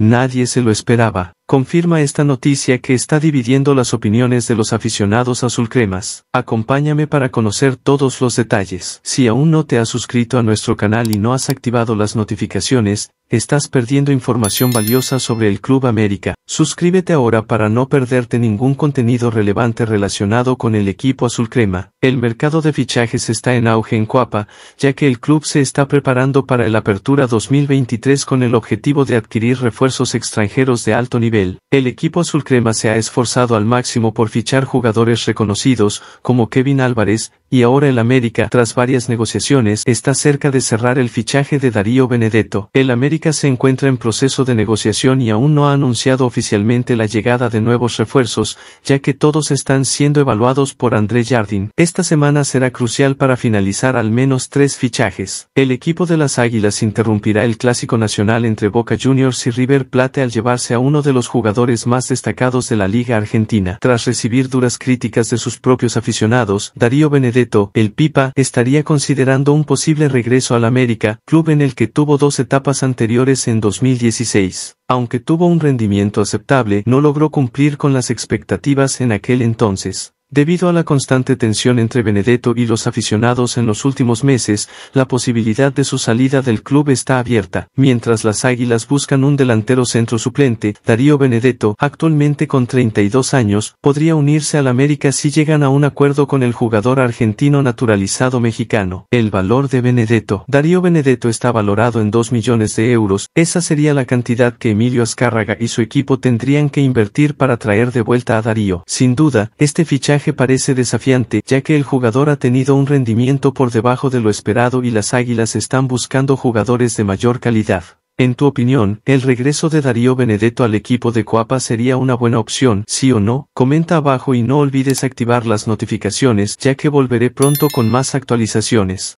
Nadie se lo esperaba confirma esta noticia que está dividiendo las opiniones de los aficionados azulcremas. Acompáñame para conocer todos los detalles. Si aún no te has suscrito a nuestro canal y no has activado las notificaciones, estás perdiendo información valiosa sobre el Club América. Suscríbete ahora para no perderte ningún contenido relevante relacionado con el equipo azulcrema. El mercado de fichajes está en auge en Cuapa, ya que el club se está preparando para el Apertura 2023 con el objetivo de adquirir refuerzos extranjeros de alto nivel el equipo azulcrema se ha esforzado al máximo por fichar jugadores reconocidos, como Kevin Álvarez, y ahora el América, tras varias negociaciones, está cerca de cerrar el fichaje de Darío Benedetto. El América se encuentra en proceso de negociación y aún no ha anunciado oficialmente la llegada de nuevos refuerzos, ya que todos están siendo evaluados por André Jardín. Esta semana será crucial para finalizar al menos tres fichajes. El equipo de las Águilas interrumpirá el clásico nacional entre Boca Juniors y River Plate al llevarse a uno de los jugadores más destacados de la Liga Argentina. Tras recibir duras críticas de sus propios aficionados, Darío Benedetto el Pipa, estaría considerando un posible regreso al América, club en el que tuvo dos etapas anteriores en 2016. Aunque tuvo un rendimiento aceptable, no logró cumplir con las expectativas en aquel entonces. Debido a la constante tensión entre Benedetto y los aficionados en los últimos meses, la posibilidad de su salida del club está abierta. Mientras las Águilas buscan un delantero centro suplente, Darío Benedetto, actualmente con 32 años, podría unirse al América si llegan a un acuerdo con el jugador argentino naturalizado mexicano. El valor de Benedetto. Darío Benedetto está valorado en 2 millones de euros, esa sería la cantidad que Emilio Azcárraga y su equipo tendrían que invertir para traer de vuelta a Darío. Sin duda, este fichaje parece desafiante ya que el jugador ha tenido un rendimiento por debajo de lo esperado y las águilas están buscando jugadores de mayor calidad. En tu opinión, el regreso de Darío Benedetto al equipo de Coapa sería una buena opción, sí o no, comenta abajo y no olvides activar las notificaciones ya que volveré pronto con más actualizaciones.